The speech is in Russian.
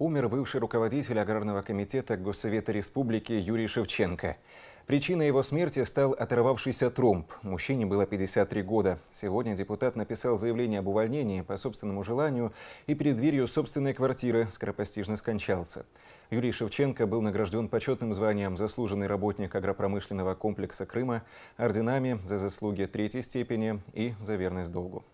умер бывший руководитель Аграрного комитета Госсовета Республики Юрий Шевченко. Причиной его смерти стал оторвавшийся тромб. Мужчине было 53 года. Сегодня депутат написал заявление об увольнении по собственному желанию и перед дверью собственной квартиры скоропостижно скончался. Юрий Шевченко был награжден почетным званием «Заслуженный работник агропромышленного комплекса Крыма», орденами за заслуги третьей степени и за верность долгу.